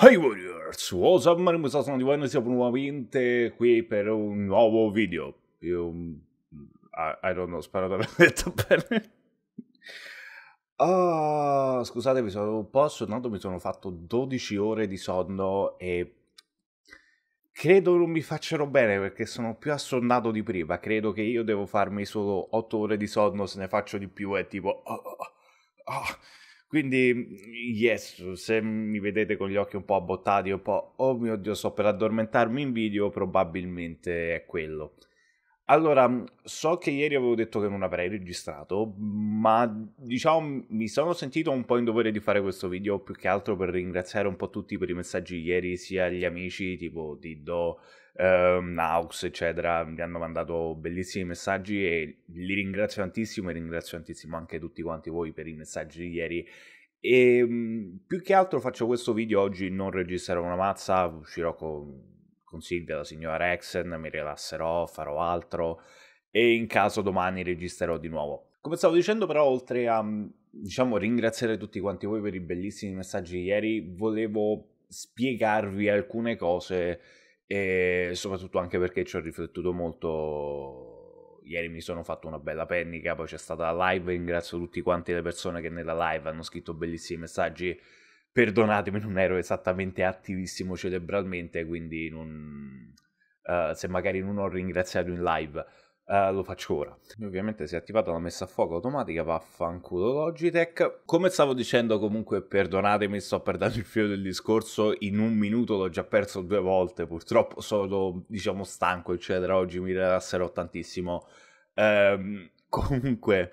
Hey Warriors, what's up? Mario Musasano di Bueno, siamo nuovamente qui per un nuovo video. Io, mm, I, I don't know, spero di aver detto bene. Ah, oh, scusatevi, sono un po' sonnato, mi sono fatto 12 ore di sonno e credo non mi facciano bene perché sono più assonnato di prima. Credo che io devo farmi solo 8 ore di sonno, se ne faccio di più è tipo... Oh, oh, quindi, mm, yes, se mi vedete con gli occhi un po' abbottati, un po' oh mio dio, sto per addormentarmi in video, probabilmente è quello. Allora, mm, so che ieri avevo detto che non avrei registrato, ma diciamo mi sono sentito un po' in dovere di fare questo video più che altro per ringraziare un po' tutti per i messaggi ieri, sia gli amici tipo Diddo, ehm, Aux, eccetera, mi hanno mandato bellissimi messaggi e li ringrazio tantissimo e ringrazio tantissimo anche tutti quanti voi per i messaggi di ieri. E ehm, mh, più che altro faccio questo video oggi, non registrerò una mazza, uscirò con, con Silvia, la signora Rexen, mi rilasserò, farò altro e in caso domani registrerò di nuovo. Come stavo dicendo però, oltre a diciamo, ringraziare tutti quanti voi per i bellissimi messaggi di ieri, volevo spiegarvi alcune cose e soprattutto anche perché ci ho riflettuto molto ieri mi sono fatto una bella pennica poi c'è stata la live ringrazio tutti quanti le persone che nella live hanno scritto bellissimi messaggi perdonatemi non ero esattamente attivissimo cerebralmente quindi non, uh, se magari non ho ringraziato in live Uh, lo faccio ora. Ovviamente si è attivata la messa a fuoco automatica, vaffanculo Logitech. Come stavo dicendo comunque, perdonatemi, sto perdendo il filo del discorso, in un minuto l'ho già perso due volte, purtroppo sono diciamo stanco eccetera, oggi mi rilasserò tantissimo. Um, comunque...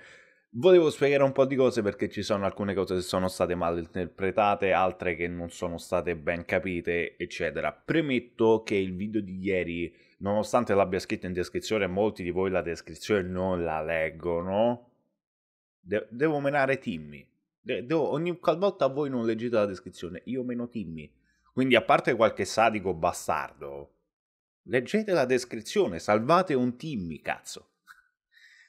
Volevo spiegare un po' di cose perché ci sono alcune cose che sono state mal interpretate, altre che non sono state ben capite, eccetera. Premetto che il video di ieri, nonostante l'abbia scritto in descrizione, molti di voi la descrizione non la leggono. De- devo menare Timmy. De- devo, ogni volta voi non leggete la descrizione, io meno Timmy. Quindi, a parte qualche sadico bastardo, leggete la descrizione, salvate un Timmy, cazzo.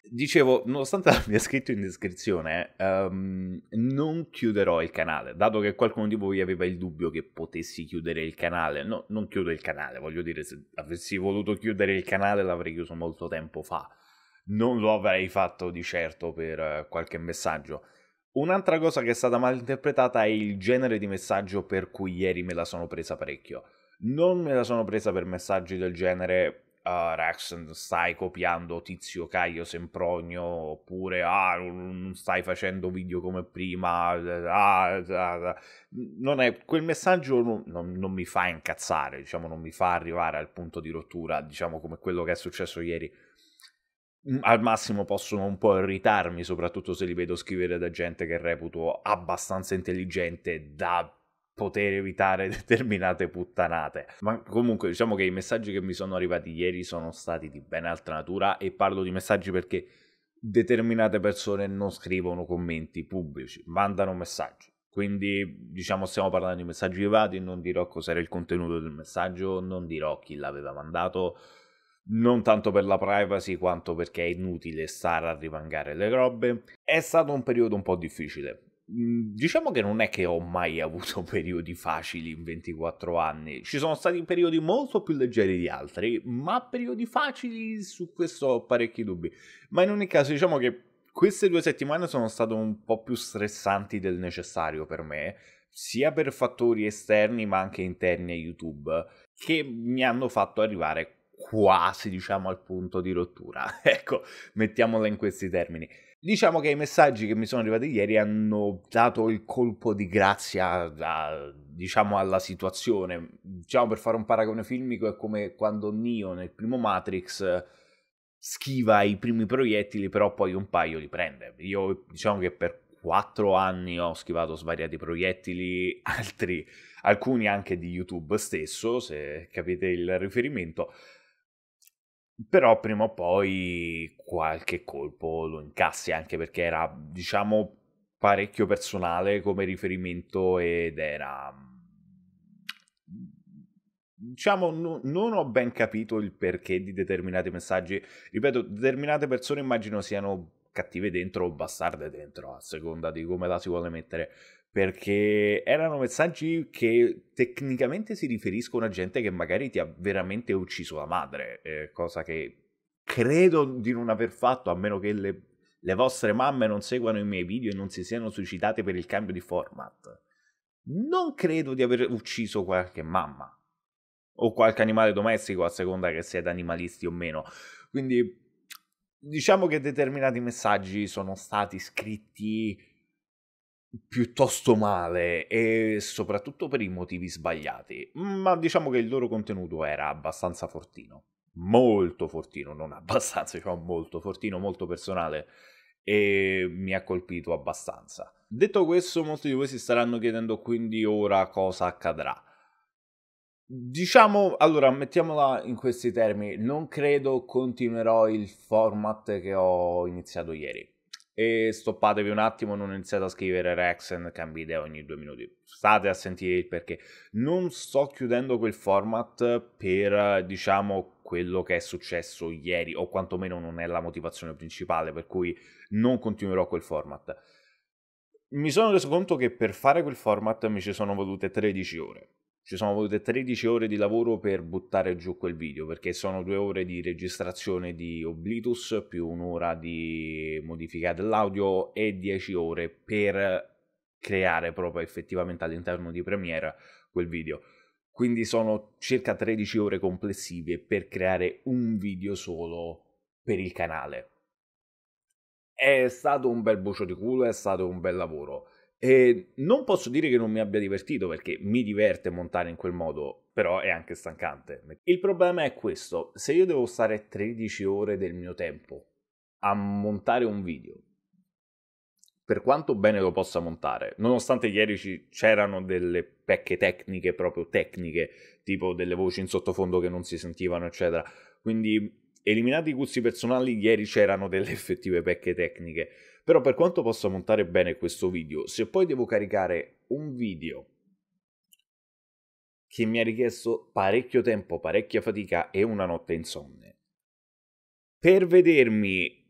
Dicevo, nonostante l'abbia scritto in descrizione, um, non chiuderò il canale, dato che qualcuno di voi aveva il dubbio che potessi chiudere il canale. No, non chiudo il canale, voglio dire, se avessi voluto chiudere il canale l'avrei chiuso molto tempo fa. Non lo avrei fatto di certo per eh, qualche messaggio. Un'altra cosa che è stata mal interpretata è il genere di messaggio per cui ieri me la sono presa parecchio. Non me la sono presa per messaggi del genere uh, eh, Rax stai copiando Tizio Caio Sempronio oppure ah, non stai facendo video come prima ah ah, ah, ah, non è, quel messaggio non, non, non, mi fa incazzare diciamo non mi fa arrivare al punto di rottura diciamo come quello che è successo ieri mm, al massimo possono un po' irritarmi soprattutto se li vedo scrivere da gente che reputo abbastanza intelligente da poter evitare determinate puttanate. Ma comunque diciamo che i messaggi che mi sono arrivati ieri sono stati di ben altra natura e parlo di messaggi perché determinate persone non scrivono commenti pubblici, mandano messaggi. Quindi diciamo stiamo parlando di messaggi privati, non dirò cos'era il contenuto del messaggio, non dirò chi l'aveva mandato, non tanto per la privacy quanto perché è inutile stare a rivangare le robe. È stato un periodo un po' difficile, Mhmm, diciamo che non è che ho mai avuto periodi facili in 24 anni, ci sono stati periodi molto più leggeri di altri, ma periodi facili su questo ho parecchi dubbi. Ma in ogni caso diciamo che queste due settimane sono state un po' più stressanti del necessario per me, sia per fattori esterni ma anche interni a YouTube, che mi hanno fatto arrivare quasi diciamo al punto di rottura. ecco, mettiamola in questi termini. Diciamo che i messaggi che mi sono arrivati ieri hanno dato il colpo di grazia a, diciamo, alla situazione. Diciamo per fare un paragone filmico è come quando Neo nel primo Matrix schiva i primi proiettili, però poi un paio li prende. Io diciamo che per quattro anni ho schivato svariati proiettili, altri, alcuni anche di YouTube stesso, se capite il riferimento, però prima o poi qualche colpo lo incassi anche perché era diciamo parecchio personale come riferimento ed era mm, diciamo no, non ho ben capito il perché di determinati messaggi ripeto determinate persone immagino siano cattive dentro o bastarde dentro a seconda di come la si vuole mettere perché erano messaggi che tecnicamente si riferiscono a gente che magari ti ha veramente ucciso la madre, eh, cosa che credo di non aver fatto, a meno che le, le, vostre mamme non seguano i miei video e non si siano suicidate per il cambio di format. Non credo di aver ucciso qualche mamma o qualche animale domestico, a seconda che siete animalisti o meno. Quindi diciamo che determinati messaggi sono stati scritti piuttosto male e soprattutto per i motivi sbagliati, ma diciamo che il loro contenuto era abbastanza fortino, molto fortino, non abbastanza, diciamo molto fortino, molto personale e mi ha colpito abbastanza. Detto questo, molti di voi si staranno chiedendo quindi ora cosa accadrà. Diciamo, allora, mettiamola in questi termini, non credo continuerò il format che ho iniziato ieri e stoppatevi un attimo, non iniziate a scrivere Rexen, cambi idea ogni due minuti. State a sentire il perché. Non sto chiudendo quel format per, diciamo, quello che è successo ieri, o quantomeno non è la motivazione principale, per cui non continuerò quel format. Mi sono reso conto che per fare quel format mi ci sono volute 13 ore ci sono volute 13 ore di lavoro per buttare giù quel video, perché sono due ore di registrazione di Oblitus, più un'ora di modifica dell'audio e 10 ore per creare proprio effettivamente all'interno di Premiere quel video. Quindi sono circa 13 ore complessive per creare un video solo per il canale. È stato un bel bucio di culo, è stato un bel lavoro. E non posso dire che non mi abbia divertito perché mi diverte montare in quel modo, però è anche stancante. Il problema è questo, se io devo stare 13 ore del mio tempo a montare un video, per quanto bene lo possa montare, nonostante ieri c'erano delle pecche tecniche, proprio tecniche, tipo delle voci in sottofondo che non si sentivano, eccetera, quindi Eliminati i gusti personali, ieri c'erano delle effettive pecche tecniche, però per quanto possa montare bene questo video, se poi devo caricare un video che mi ha richiesto parecchio tempo, parecchia fatica e una notte insonne, per vedermi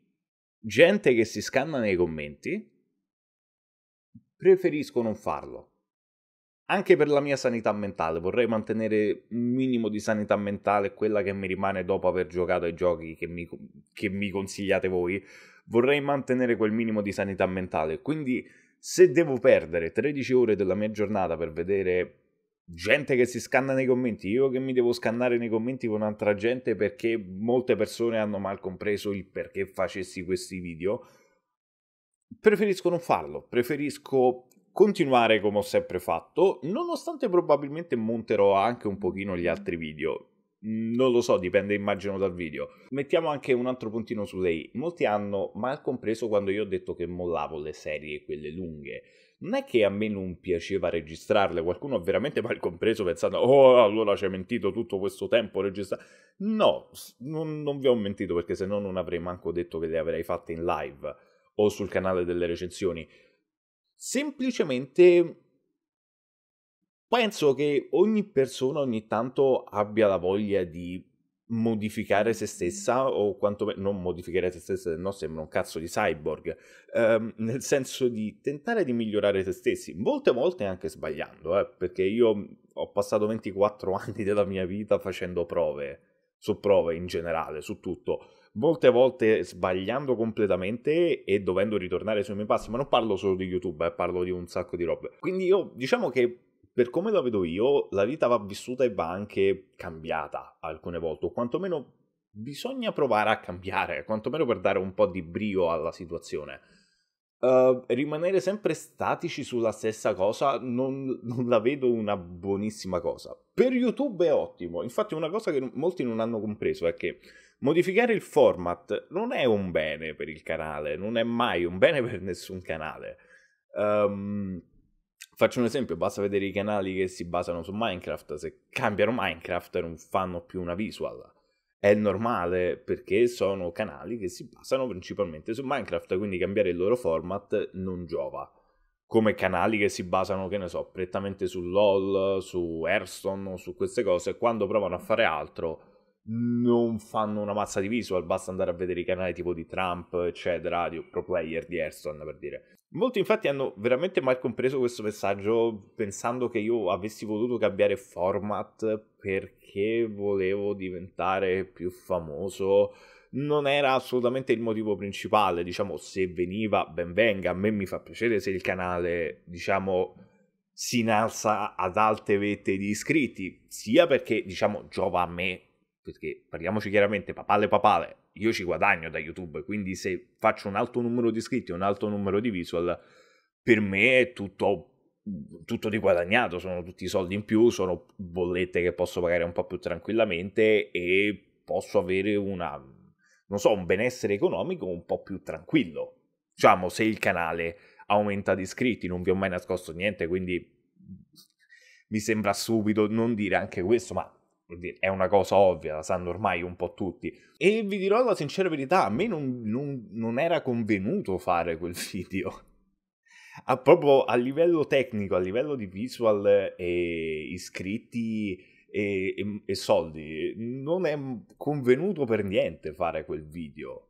gente che si scanna nei commenti, preferisco non farlo anche per la mia sanità mentale, vorrei mantenere un minimo di sanità mentale, quella che mi rimane dopo aver giocato ai giochi che mi, che mi consigliate voi, vorrei mantenere quel minimo di sanità mentale, quindi se devo perdere 13 ore della mia giornata per vedere gente che si scanna nei commenti, io che mi devo scannare nei commenti con altra gente perché molte persone hanno mal compreso il perché facessi questi video, preferisco non farlo, preferisco continuare come ho sempre fatto, nonostante probabilmente monterò anche un pochino gli altri video. Non lo so, dipende immagino dal video. Mettiamo anche un altro puntino su lei. Molti hanno mal compreso quando io ho detto che mollavo le serie, quelle lunghe. Non è che a me non piaceva registrarle, qualcuno ha veramente mal compreso pensando oh allora ci hai mentito tutto questo tempo a registrare. No, non, non vi ho mentito perché se no non avrei manco detto che le avrei fatte in live o sul canale delle recensioni. Semplicemente penso che ogni persona ogni tanto abbia la voglia di modificare se stessa o quantomeno non modificare se stessa no sembra un cazzo di cyborg ehm, nel senso di tentare di migliorare se stessi molte volte anche sbagliando eh, perché io ho passato 24 anni della mia vita facendo prove su prove in generale su tutto molte volte sbagliando completamente e dovendo ritornare sui miei passi, ma non parlo solo di YouTube, eh, parlo di un sacco di robe. Quindi io diciamo che per come la vedo io, la vita va vissuta e va anche cambiata alcune volte, o quantomeno bisogna provare a cambiare, quantomeno per dare un po' di brio alla situazione. Uh, rimanere sempre statici sulla stessa cosa non, non, la vedo una buonissima cosa. Per YouTube è ottimo, infatti una cosa che molti non hanno compreso è che Modificare il format non è un bene per il canale, non è mai un bene per nessun canale. Um, faccio un esempio, basta vedere i canali che si basano su Minecraft, se cambiano Minecraft non fanno più una visual. È normale perché sono canali che si basano principalmente su Minecraft, quindi cambiare il loro format non giova. Come canali che si basano, che ne so, prettamente su LOL, su Airstone o su queste cose, quando provano a fare altro non fanno una mazza di visual, basta andare a vedere i canali tipo di Trump, eccetera, di Pro Player, di Airstone per dire. Molti infatti hanno veramente mal compreso questo messaggio pensando che io avessi voluto cambiare format perché volevo diventare più famoso. Non era assolutamente il motivo principale, diciamo, se veniva ben venga, a me mi fa piacere se il canale, diciamo, si innalza ad alte vette di iscritti, sia perché, diciamo, giova a me perché parliamoci chiaramente, papale papale, io ci guadagno da YouTube, quindi se faccio un alto numero di iscritti e un alto numero di visual, per me è tutto, tutto di guadagnato, sono tutti i soldi in più, sono bollette che posso pagare un po' più tranquillamente e posso avere una, non so, un benessere economico un po' più tranquillo. Diciamo, se il canale aumenta di iscritti, non vi ho mai nascosto niente, quindi mi sembra stupido non dire anche questo, ma è una cosa ovvia, la sanno ormai un po' tutti. E vi dirò la sincera verità, a me non, non, non era convenuto fare quel video. A proprio a livello tecnico, a livello di visual e iscritti e, e, e soldi, non è convenuto per niente fare quel video.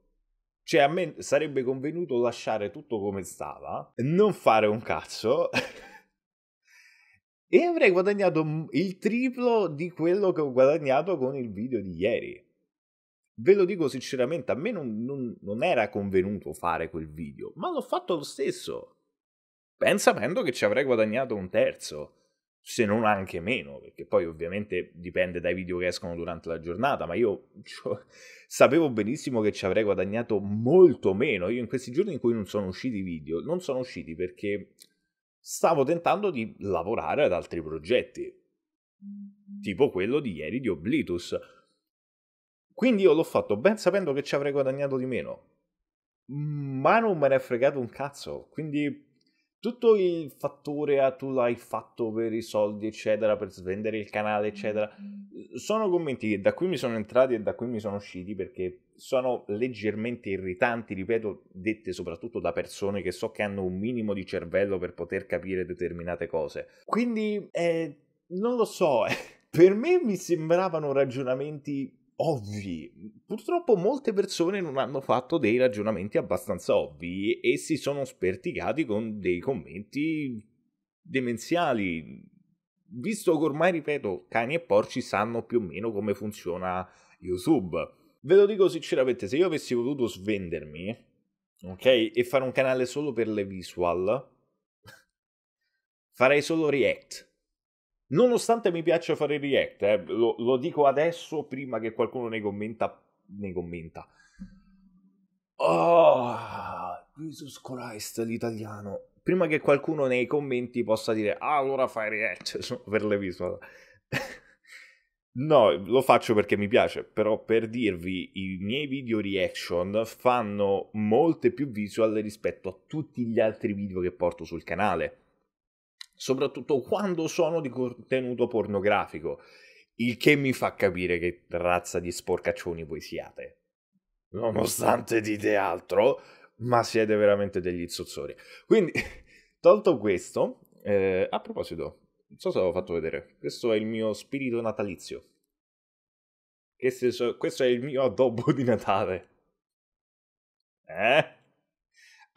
Cioè, a me sarebbe convenuto lasciare tutto come stava, non fare un cazzo. e avrei guadagnato mm, il triplo di quello che ho guadagnato con il video di ieri. Ve lo dico sinceramente, a me non, non, non era convenuto fare quel video, ma l'ho fatto lo stesso. Ben sapendo che ci avrei guadagnato un terzo, se non anche meno, perché poi ovviamente dipende dai video che escono durante la giornata, ma io cioè, sapevo benissimo che ci avrei guadagnato molto meno. Io in questi giorni in cui non sono usciti i video, non sono usciti perché stavo tentando di lavorare ad altri progetti, tipo quello di ieri di Oblitus. Quindi io l'ho fatto ben sapendo che ci avrei guadagnato di meno, ma non me ne è fregato un cazzo, quindi tutto il fattore a ah, tu l'hai fatto per i soldi, eccetera, per svendere il canale, eccetera, mm-hmm. sono commenti che da qui mi sono entrati e da qui mi sono usciti perché sono leggermente irritanti, ripeto, dette soprattutto da persone che so che hanno un minimo di cervello per poter capire determinate cose. Quindi, eh, non lo so, per me mi sembravano ragionamenti ovvi. Purtroppo molte persone non hanno fatto dei ragionamenti abbastanza ovvi e si sono sperticati con dei commenti demenziali. Visto che ormai, ripeto, cani e porci sanno più o meno come funziona YouTube. Ve lo dico sinceramente, se io avessi voluto svendermi, ok, e fare un canale solo per le visual, farei solo react Nonostante mi piaccia fare react, eh, lo, lo, dico adesso prima che qualcuno ne commenta. Ne commenta. Oh, Jesus Christ, l'italiano. Prima che qualcuno nei commenti possa dire, ah, allora fai react per le visual. No, lo faccio perché mi piace, però per dirvi, i miei video reaction fanno molte più visual rispetto a tutti gli altri video che porto sul canale soprattutto quando sono di contenuto pornografico, il che mi fa capire che razza di sporcaccioni voi siate. Nonostante dite altro, ma siete veramente degli zozzori. Quindi, tolto questo, eh, a proposito, non so se l'ho fatto vedere, questo è il mio spirito natalizio. Questo è il mio addobbo di Natale. Eh?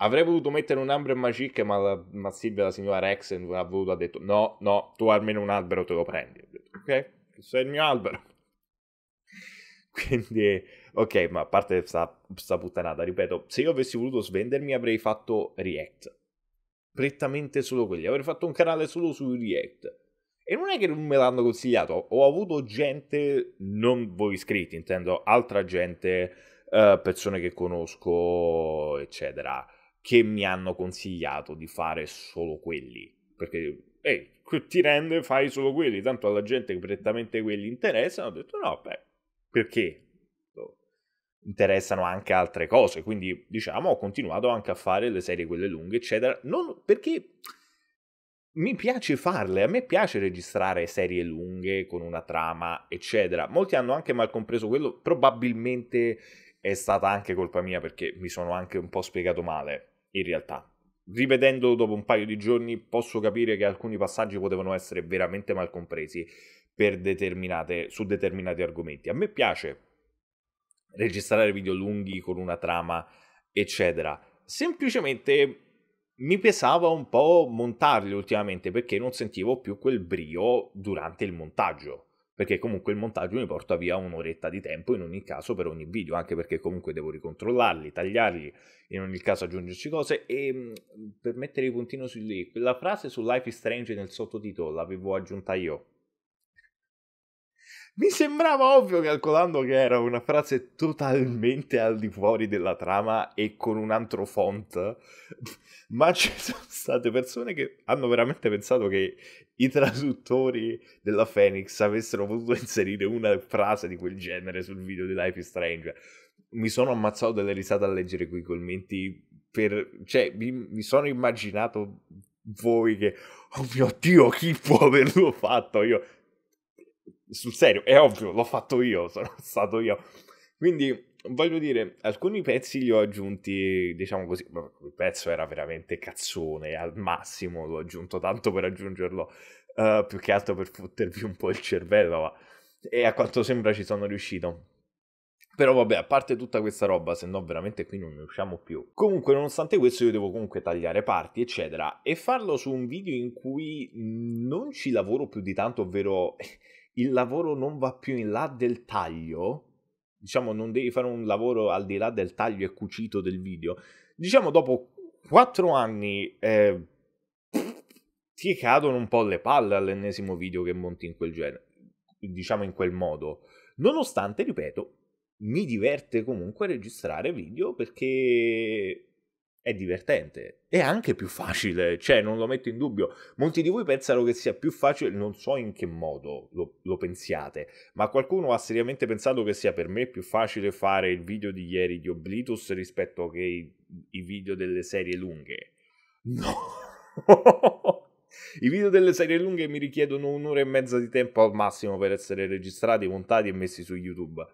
Avrei voluto mettere un albero e Magic, ma, la, ma Silvia, la signora Rex, ha voluto, ha detto no, no, tu almeno un albero te lo prendi. Detto, ok, questo è il mio albero. Quindi, ok, ma a parte sta, sta puttanata, ripeto, se io avessi voluto svendermi avrei fatto React. Prettamente solo quelli, avrei fatto un canale solo su React. E non è che non me l'hanno consigliato, ho avuto gente, non voi iscritti, intendo altra gente, eh, persone che conosco, eccetera che mi hanno consigliato di fare solo quelli, perché hey, ti rende, fai solo quelli, tanto alla gente che prettamente quelli interessano, ho detto no, beh, perché? Boh. Interessano anche altre cose, quindi diciamo ho continuato anche a fare le serie quelle lunghe, eccetera, non perché mi piace farle, a me piace registrare serie lunghe con una trama, eccetera. Molti hanno anche mal compreso quello, probabilmente è stata anche colpa mia perché mi sono anche un po' spiegato male in realtà. Rivedendolo dopo un paio di giorni posso capire che alcuni passaggi potevano essere veramente mal compresi determinate, su determinati argomenti. A me piace registrare video lunghi con una trama, eccetera. Semplicemente mi pesava un po' montarli ultimamente perché non sentivo più quel brio durante il montaggio perché comunque il montaggio mi porta via un'oretta di tempo in ogni caso per ogni video, anche perché comunque devo ricontrollarli, tagliarli, in ogni caso aggiungerci cose e ehm, per mettere il puntino su lì, quella frase su Life is Strange nel sottotitolo l'avevo aggiunta io mi sembrava ovvio calcolando che era una frase totalmente al di fuori della trama e con un altro font, ma ci sono state persone che hanno veramente pensato che i traduttori della Phoenix avessero potuto inserire una frase di quel genere sul video di Life is Strange. Mi sono ammazzato delle risate a leggere quei commenti, per... cioè mi, mi sono immaginato voi che, oh mio Dio, chi può averlo fatto? Io sul serio, è ovvio, l'ho fatto io, sono stato io. Quindi voglio dire, alcuni pezzi li ho aggiunti, diciamo così, il pezzo era veramente cazzone, al massimo l'ho aggiunto tanto per aggiungerlo, uh, più che altro per fottervi un po' il cervello, ma... e a quanto sembra ci sono riuscito. Però vabbè, a parte tutta questa roba, se no veramente qui non ne usciamo più. Comunque, nonostante questo, io devo comunque tagliare parti, eccetera, e farlo su un video in cui non ci lavoro più di tanto, ovvero il lavoro non va più in là del taglio, diciamo non devi fare un lavoro al di là del taglio e cucito del video, diciamo dopo quattro anni eh, ti cadono un po' le palle all'ennesimo video che monti in quel genere, diciamo in quel modo. Nonostante, ripeto, mi diverte comunque registrare video perché è divertente e anche più facile, cioè non lo metto in dubbio. Molti di voi pensano che sia più facile, non so in che modo lo, lo, pensiate, ma qualcuno ha seriamente pensato che sia per me più facile fare il video di ieri di Oblitus rispetto che i, i video delle serie lunghe. No! I video delle serie lunghe mi richiedono un'ora e mezza di tempo al massimo per essere registrati, montati e messi su YouTube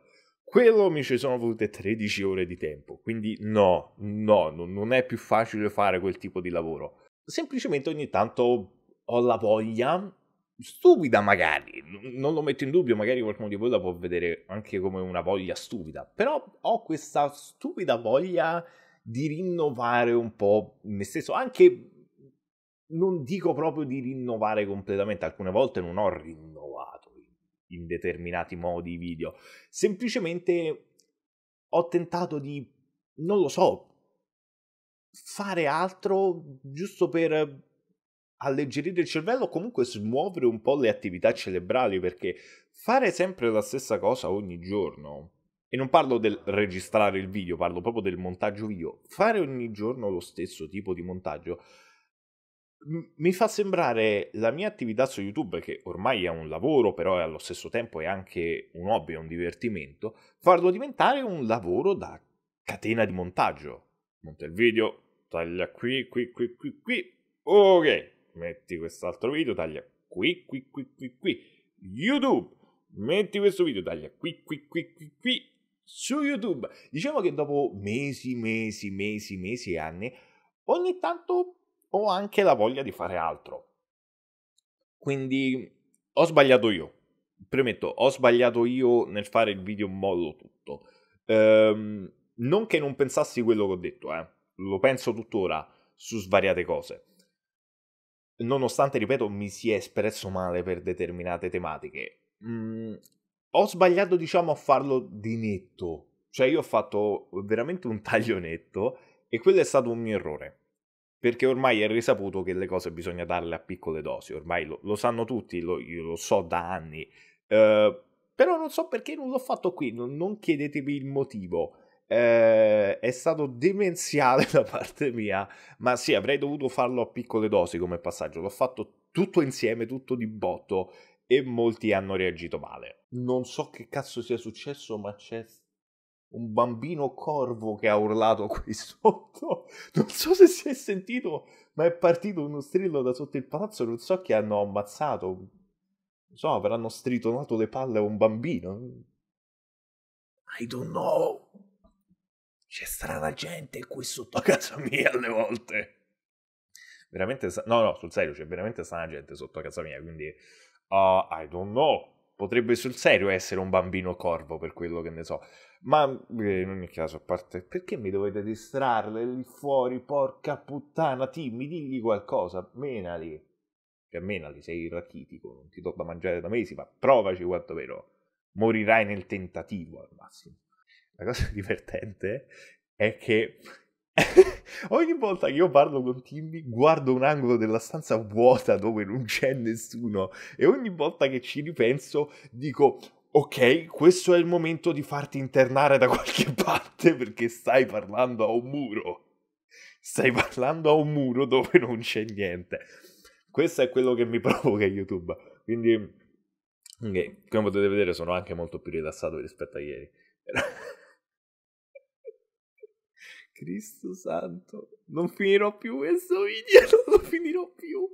quello mi ci sono volute 13 ore di tempo, quindi no, no, non è più facile fare quel tipo di lavoro. Semplicemente ogni tanto ho la voglia, stupida magari, non lo metto in dubbio, magari qualcuno di voi la può vedere anche come una voglia stupida, però ho questa stupida voglia di rinnovare un po' me stesso, anche non dico proprio di rinnovare completamente, alcune volte non ho rinnovato in determinati modi video. Semplicemente ho tentato di, non lo so, fare altro giusto per alleggerire il cervello comunque smuovere un po' le attività cerebrali perché fare sempre la stessa cosa ogni giorno e non parlo del registrare il video, parlo proprio del montaggio video. Fare ogni giorno lo stesso tipo di montaggio mi fa sembrare la mia attività su YouTube, che ormai è un lavoro, però è allo stesso tempo è anche un hobby, un divertimento, farlo diventare un lavoro da catena di montaggio. Monta il video, taglia qui, qui, qui, qui, qui. Ok, metti quest'altro video, taglia qui, qui, qui, qui, qui. YouTube, metti questo video, taglia qui, qui, qui, qui, qui. Su YouTube. Diciamo che dopo mesi, mesi, mesi, mesi e anni, ogni tanto o anche la voglia di fare altro. Quindi ho sbagliato io. Premetto, ho sbagliato io nel fare il video mollo tutto. Ehm, non che non pensassi quello che ho detto, eh. lo penso tuttora su svariate cose. Nonostante, ripeto, mi sia espresso male per determinate tematiche. Mm, ho sbagliato, diciamo, a farlo di netto. Cioè, io ho fatto veramente un taglio netto e quello è stato un mio errore perché ormai è risaputo che le cose bisogna darle a piccole dosi, ormai lo, lo sanno tutti, lo, io lo so da anni, eh, però non so perché non l'ho fatto qui, non, non chiedetevi il motivo. Eh, è stato demenziale da parte mia, ma sì, avrei dovuto farlo a piccole dosi come passaggio. L'ho fatto tutto insieme, tutto di botto e molti hanno reagito male. Non so che cazzo sia successo, ma c'è un bambino corvo che ha urlato qui sotto. Non so se si è sentito, ma è partito uno strillo da sotto il palazzo. Non so chi hanno ammazzato. Non so, avranno stritonato le palle a un bambino. I don't know. C'è strana gente qui sotto a casa mia alle volte. Veramente, no, no, sul serio, c'è veramente strana gente sotto a casa mia. Quindi, uh, I don't know potrebbe sul serio essere un bambino corvo per quello che ne so. Ma eh, in ogni caso, a parte perché mi dovete distrarre lì fuori, porca puttana, Timmy, digli qualcosa, menali. Cioè, menali, sei irrachitico, non ti do da mangiare da mesi, ma provaci quanto vero. Morirai nel tentativo al massimo. La cosa divertente è che Ogni volta che io parlo con Timmy, guardo un angolo della stanza vuota dove non c'è nessuno e ogni volta che ci ripenso dico ok, questo è il momento di farti internare da qualche parte perché stai parlando a un muro. Stai parlando a un muro dove non c'è niente. Questo è quello che mi provoca YouTube. Quindi, okay, come potete vedere, sono anche molto più rilassato rispetto a ieri. Cristo santo. Non finirò più questo video, non lo finirò più.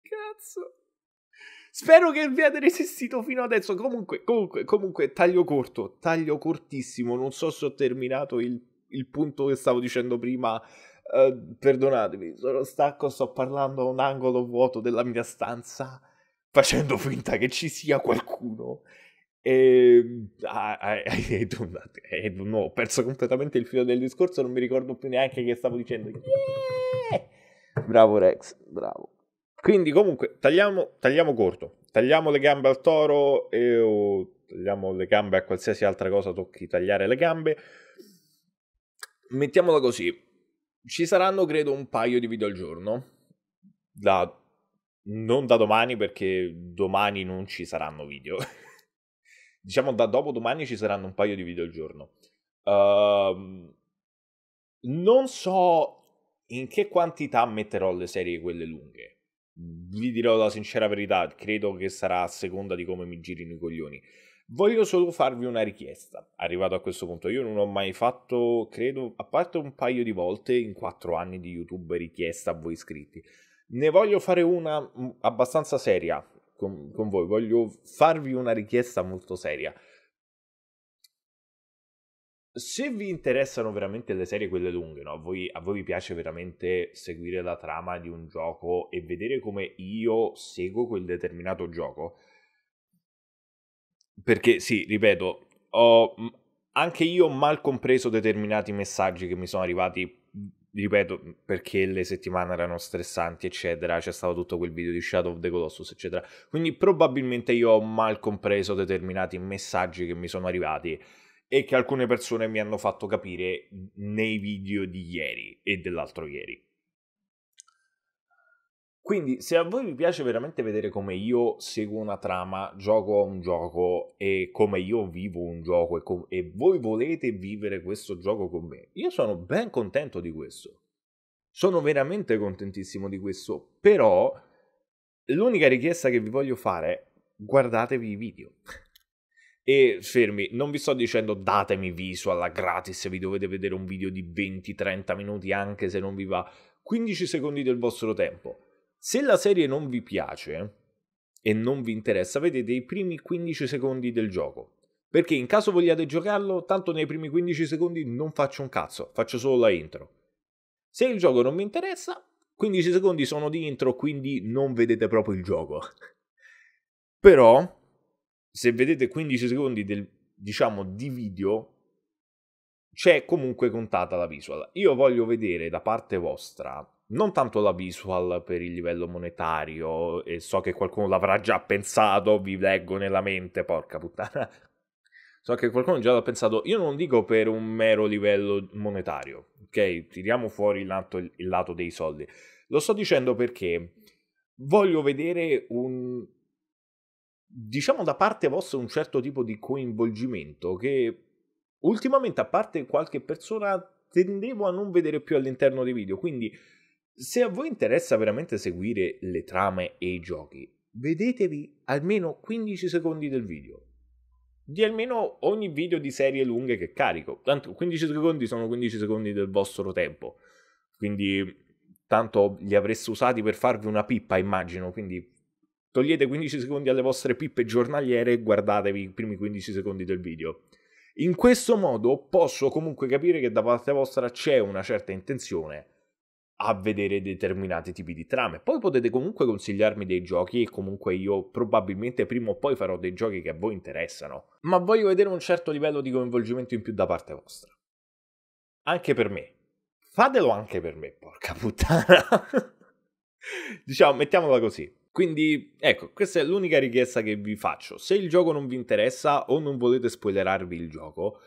Cazzo. Spero che abbiate resistito fino adesso. Comunque, comunque, comunque, taglio corto, taglio cortissimo. Non so se ho terminato il, il punto che stavo dicendo prima. Uh, perdonatemi, sono stacco, sto parlando a un angolo vuoto della mia stanza, facendo finta che ci sia qualcuno e I, I, don't, I don't ho perso completamente il filo del discorso, non mi ricordo più neanche che stavo dicendo. Yeah! Bravo Rex, bravo. Quindi comunque tagliamo, tagliamo corto, tagliamo le gambe al toro e, o tagliamo le gambe a qualsiasi altra cosa tocchi tagliare le gambe. Mettiamola così, ci saranno credo un paio di video al giorno, da, non da domani perché domani non ci saranno video. diciamo da dopodomani ci saranno un paio di video al giorno. Uh, ehm, non so in che quantità metterò le serie quelle lunghe. Vi dirò la sincera verità, credo che sarà a seconda di come mi girino i coglioni. Voglio solo farvi una richiesta. Arrivato a questo punto, io non ho mai fatto, credo, a parte un paio di volte in quattro anni di YouTube richiesta a voi iscritti. Ne voglio fare una mm, abbastanza seria, con, con voi, voglio farvi una richiesta molto seria. Se vi interessano veramente le serie quelle lunghe, no? a, voi, a voi piace veramente seguire la trama di un gioco e vedere come io seguo quel determinato gioco, perché sì, ripeto, ho anche io mal compreso determinati messaggi che mi sono arrivati ripeto, perché le settimane erano stressanti, eccetera, c'è stato tutto quel video di Shadow of the Colossus, eccetera. Quindi probabilmente io ho mal compreso determinati messaggi che mi sono arrivati e che alcune persone mi hanno fatto capire nei video di ieri e dell'altro ieri. Quindi, se a voi vi piace veramente vedere come io seguo una trama, gioco a un gioco e come io vivo un gioco e, com- e voi volete vivere questo gioco con me, io sono ben contento di questo. Sono veramente contentissimo di questo, però l'unica richiesta che vi voglio fare è guardatevi i video. E fermi, non vi sto dicendo datemi visual gratis se vi dovete vedere un video di 20-30 minuti anche se non vi va 15 secondi del vostro tempo. Se la serie non vi piace e non vi interessa, vedete i primi 15 secondi del gioco. Perché in caso vogliate giocarlo, tanto nei primi 15 secondi non faccio un cazzo, faccio solo la intro. Se il gioco non vi interessa, 15 secondi sono di intro, quindi non vedete proprio il gioco. Però, se vedete 15 secondi del, diciamo, di video, c'è comunque contata la visual. Io voglio vedere da parte vostra non tanto la visual per il livello monetario, e so che qualcuno l'avrà già pensato, vi leggo nella mente, porca puttana. So che qualcuno già l'ha pensato, io non dico per un mero livello monetario, ok? Tiriamo fuori il lato, il lato dei soldi. Lo sto dicendo perché voglio vedere un, diciamo da parte vostra un certo tipo di coinvolgimento che ultimamente a parte qualche persona tendevo a non vedere più all'interno dei video quindi se a voi interessa veramente seguire le trame e i giochi, vedetevi almeno 15 secondi del video. Di almeno ogni video di serie lunghe che carico. Tanto 15 secondi sono 15 secondi del vostro tempo. Quindi tanto li avreste usati per farvi una pippa, immagino. Quindi togliete 15 secondi alle vostre pippe giornaliere e guardatevi i primi 15 secondi del video. In questo modo posso comunque capire che da parte vostra c'è una certa intenzione a vedere determinati tipi di trame. Poi potete comunque consigliarmi dei giochi e comunque io probabilmente prima o poi farò dei giochi che a voi interessano, ma voglio vedere un certo livello di coinvolgimento in più da parte vostra. Anche per me. Fatelo anche per me, porca puttana. diciamo, mettiamola così. Quindi, ecco, questa è l'unica richiesta che vi faccio. Se il gioco non vi interessa o non volete spoilerarvi il gioco,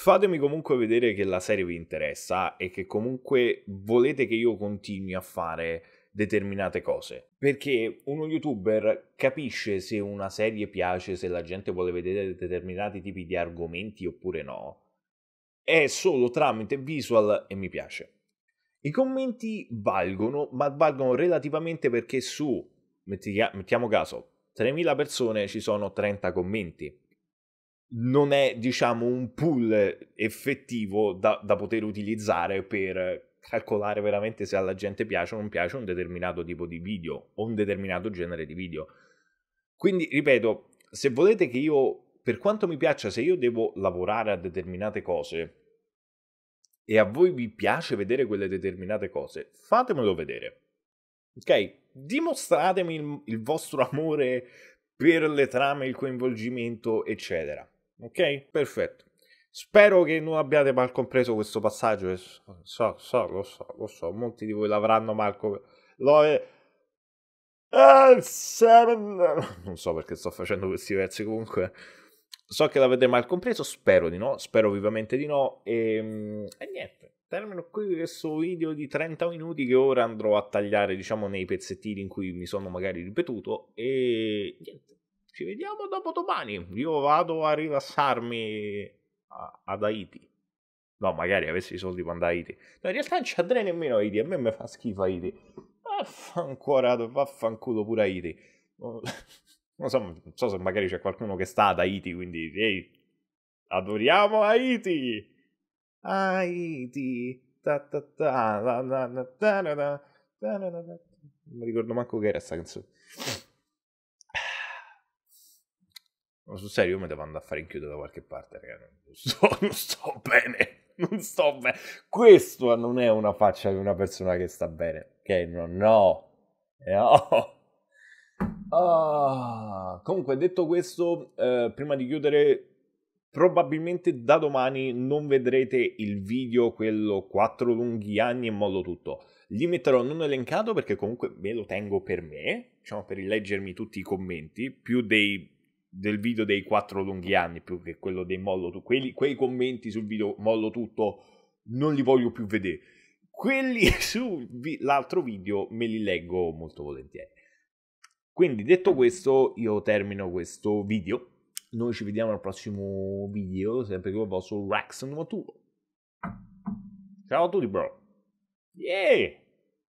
Fatemi comunque vedere che la serie vi interessa e che comunque volete che io continui a fare determinate cose. Perché uno youtuber capisce se una serie piace, se la gente vuole vedere determinati tipi di argomenti oppure no. È solo tramite visual e mi piace. I commenti valgono, ma valgono relativamente perché su, mettiamo caso, 3.000 persone ci sono 30 commenti non è diciamo un pool effettivo da, da, poter utilizzare per calcolare veramente se alla gente piace o non piace un determinato tipo di video o un determinato genere di video. Quindi ripeto, se volete che io, per quanto mi piaccia, se io devo lavorare a determinate cose e a voi vi piace vedere quelle determinate cose, fatemelo vedere. Ok? Dimostratemi il, il vostro amore per le trame, il coinvolgimento, eccetera. Ok? Perfetto. Spero che non abbiate mal compreso questo passaggio. So, so, lo so, lo so. Molti di voi l'avranno mal compreso. Lo è... Ah, non so perché sto facendo questi versi comunque. Eh. So che l'avete mal compreso, spero di no, spero vivamente di no. E, ehm, e niente, termino qui questo video di 30 minuti che ora andrò a tagliare, diciamo, nei pezzettini in cui mi sono magari ripetuto. E niente ci vediamo dopo domani. Io vado a rilassarmi a, ad Haiti. No, magari avessi i soldi per andare a Haiti. No, in realtà non ci andrei nemmeno a Haiti. A me mi fa schifo Haiti. Vaffanculo, vaffanculo pure Haiti. Non so, non so se magari c'è qualcuno che sta ad Haiti, quindi ehi, adoriamo Haiti! Haiti! Non mi ricordo manco che era questa canzone. Ma sul serio, io mi devo andare a fare in chiudo da qualche parte, raga. Non sto, non sto bene. Non sto bene. Questo non è una faccia di una persona che sta bene. Ok, no, no. no. Eh, oh. Ah. Comunque, detto questo, eh, prima di chiudere, probabilmente da domani non vedrete il video, quello 4 lunghi anni e mollo tutto. Gli metterò non elencato perché comunque me lo tengo per me, diciamo per rileggermi tutti i commenti, più dei del video dei quattro lunghi anni più che quello dei mollo tutto. Quelli, quei commenti sul video mollo tutto non li voglio più vedere. Quelli sull'altro vi, video me li leggo molto volentieri. Quindi detto questo, io termino questo video. Noi ci vediamo al prossimo video, sempre con il vostro Rax91. Ciao a tutti, bro. Yeah!